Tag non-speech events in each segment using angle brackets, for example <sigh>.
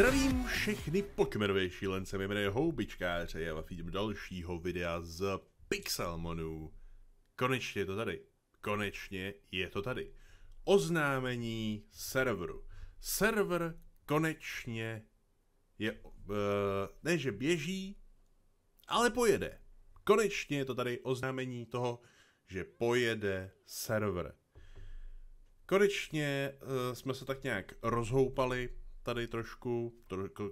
Zdravím všechny pokmerové šílence, jmenuji Houbičkáře a vás vidím dalšího videa z Pixelmonu. Konečně je to tady. Konečně je to tady. Oznámení serveru. Server konečně je, uh, ne že běží, ale pojede. Konečně je to tady oznámení toho, že pojede server. Konečně uh, jsme se tak nějak rozhoupali, tady trošku,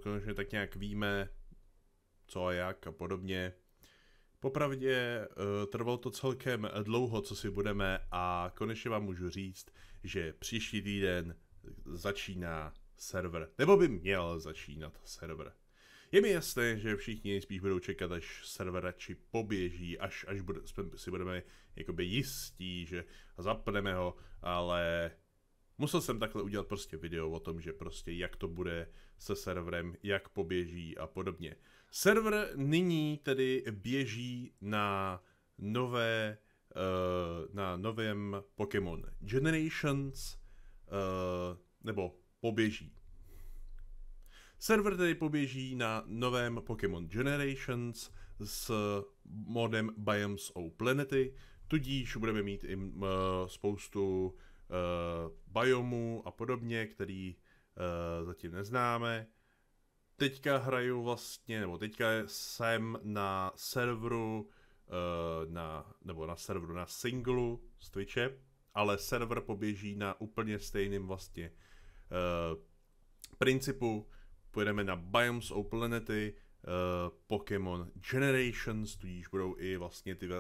konečně tak nějak víme, co a jak a podobně. Popravdě eh, trvalo to celkem dlouho, co si budeme a konečně vám můžu říct, že příští týden začíná server, nebo by měl začínat server. Je mi jasné, že všichni spíš budou čekat, až server radši poběží, až, až bude, si budeme jakoby jistí, že zapneme ho, ale Musel jsem takhle udělat prostě video o tom, že prostě jak to bude se serverem, jak poběží a podobně. Server nyní tedy běží na nové eh, na novém Pokémon Generations eh, nebo poběží. Server tedy poběží na novém Pokémon Generations s modem Biomes O Planety, tudíž budeme mít i eh, spoustu Eh, biomu a podobně, který eh, zatím neznáme. Teďka hraju vlastně, nebo teďka jsem na serveru, eh, na, nebo na serveru na singlu z Twitche, ale server poběží na úplně stejným vlastně principu. Pojedeme na Biomes o Planety, uh, Pokémon Generations, tudíž budou i vlastně ty, uh,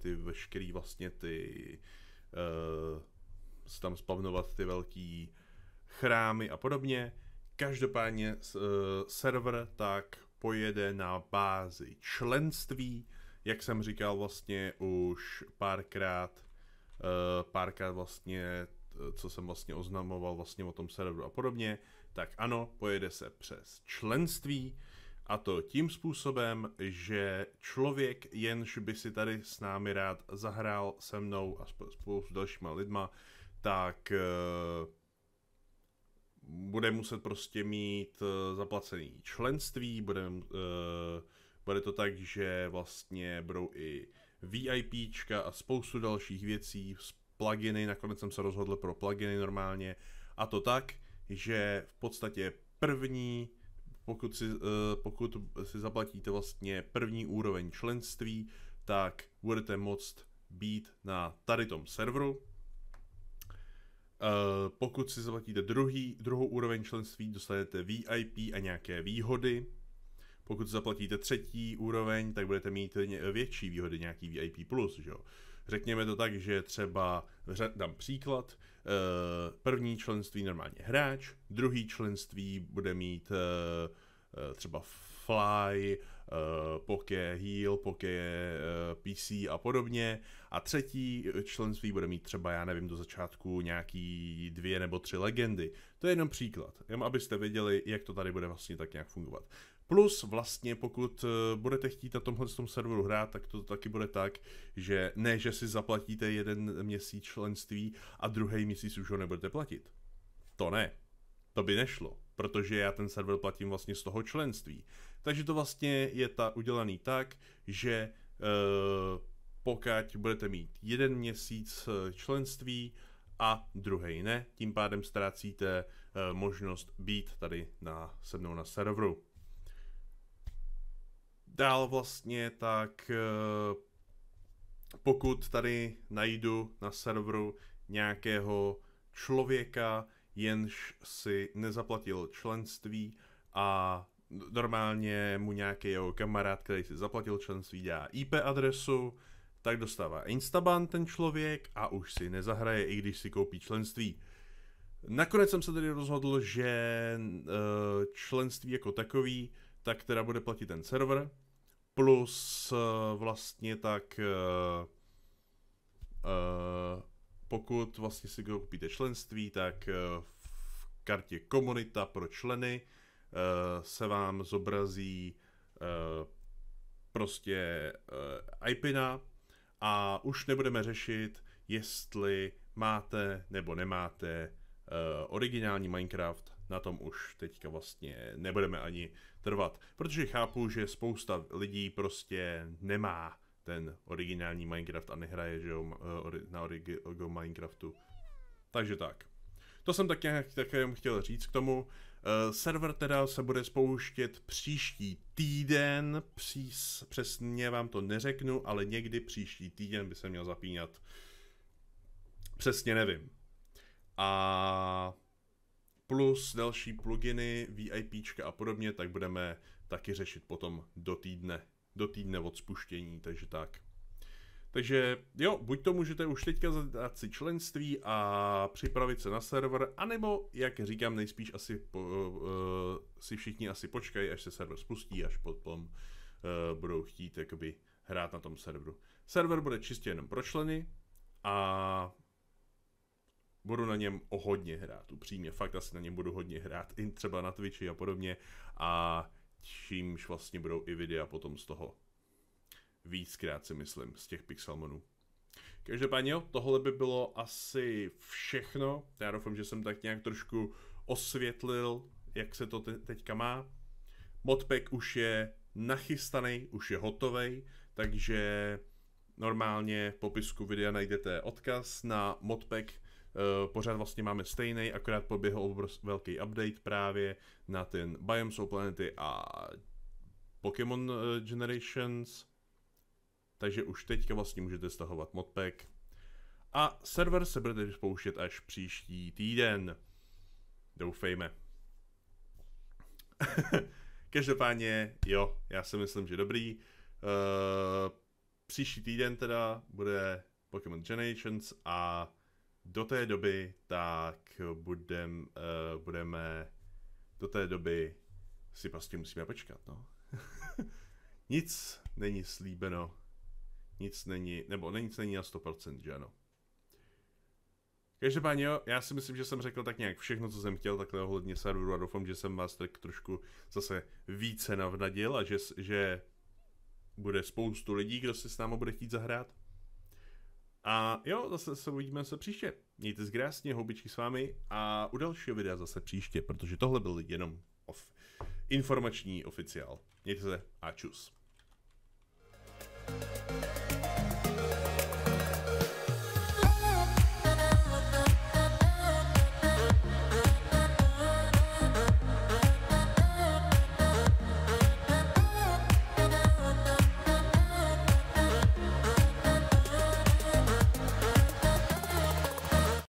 ty veškerý vlastně ty tam spavnovat ty velký chrámy a podobně. Každopádně eh, server tak pojede na bázi členství, jak jsem říkal vlastně už párkrát, eh, párkrát vlastně, co jsem vlastně oznamoval vlastně o tom serveru a podobně, tak ano, pojede se přes členství a to tím způsobem, že člověk, jenž by si tady s námi rád zahrál se mnou a spolu s dalšíma lidma, tak eh, bude muset prostě mít eh, zaplacený členství, bude, eh, bude to tak, že vlastně budou i VIPčka a spoustu dalších věcí, pluginy, nakonec jsem se rozhodl pro pluginy normálně, a to tak, že v podstatě první, pokud si, pokud si zaplatíte vlastně první úroveň členství, tak budete moct být na tady tom serveru, Eh, pokud si zaplatíte druhý, druhou úroveň členství, dostanete VIP a nějaké výhody. Pokud zaplatíte třetí úroveň, tak budete mít větší výhody, nějaký VIP+, plus, že jo? Řekněme to tak, že třeba, dám příklad, eh, první členství normálně hráč, druhý členství bude mít eh, třeba Fly Eh, poké Heal, Poké eh, PC a podobně. A třetí členství bude mít třeba, já nevím, do začátku nějaký dvě nebo tři legendy. To je jenom příklad, jenom abyste věděli, jak to tady bude vlastně tak nějak fungovat. Plus vlastně pokud eh, budete chtít na tomhle tom serveru hrát, tak to taky bude tak, že ne, že si zaplatíte jeden měsíc členství a druhý měsíc už ho nebudete platit. To ne. To by nešlo protože já ten server platím vlastně z toho členství. Takže to vlastně je ta udělaný tak, že e, pokud budete mít jeden měsíc eh, členství a druhý ne, tím pádem ztrácíte e, možnost být tady na, se mnou na serveru. Dál vlastně tak e, pokud tady najdu na serveru nějakého člověka, jenž si nezaplatil členství a normálně mu nějaký jeho kamarád, který si zaplatil členství, dá IP adresu, tak dostává instaban ten člověk a už si nezahraje, i když si koupí členství. Nakonec jsem se tedy rozhodl, že eh, členství jako takový, tak teda bude platit ten server, plus eh, vlastně tak eh, pokud vlastně si koupíte členství, tak eh, v kartě komunita pro členy eh, se vám zobrazí eh, prostě IPina a už nebudeme řešit, jestli máte nebo nemáte originální Minecraft, na tom už teďka vlastně nebudeme ani trvat, protože chápu, že spousta lidí prostě nemá ten originální Minecraft a nehraje že jo, eh, na Origo Minecraftu. Takže tak. To jsem také, také chtěl říct k tomu. Eh, server teda se bude spouštět příští týden, přís, přesně vám to neřeknu, ale někdy příští týden by se měl zapínat. Přesně nevím. A plus další pluginy, VIPčka a podobně, tak budeme taky řešit potom do týdne do týdne od spuštění, takže tak. Takže jo, buď to můžete už teďka zadat si členství a připravit se na server, anebo, jak říkám, nejspíš asi po, uh, si všichni asi počkají, až se server spustí, až potom uh, budou chtít jakoby hrát na tom serveru. Server bude čistě jenom pro členy a budu na něm o hodně hrát, upřímně, fakt asi na něm budu hodně hrát, i třeba na Twitchi a podobně a čímž vlastně budou i videa potom z toho. Víckrát si myslím, z těch pixelmonů. Každopádně jo, tohle by bylo asi všechno. Já doufám, že jsem tak nějak trošku osvětlil, jak se to te- teďka má. Modpack už je nachystaný, už je hotový, takže normálně v popisku videa najdete odkaz na modpack, Eh, pořád vlastně máme stejný, akorát proběhl velký update právě na ten Biome Soul Planety a Pokémon eh, Generations. Takže už teďka vlastně můžete stahovat modpack. A server se bude spouštět až příští týden. Doufejme. <laughs> Každopádně, jo, já si myslím, že dobrý. Uh, příští týden teda bude Pokémon Generations a do té doby tak budem, uh, budeme, do té doby si prostě musíme počkat, no. <laughs> nic není slíbeno, nic není, nebo nic není na 100%, že ano. Každopádně jo, já si myslím, že jsem řekl tak nějak všechno, co jsem chtěl takhle ohledně serveru a doufám, že jsem vás tak trošku zase více navnadil a že, že bude spoustu lidí, kdo si s námi bude chtít zahrát. A jo, zase se uvidíme se příště. Mějte se krásně, houbičky s vámi a u dalšího videa zase příště, protože tohle byl jenom of, informační oficiál. Mějte se a čus.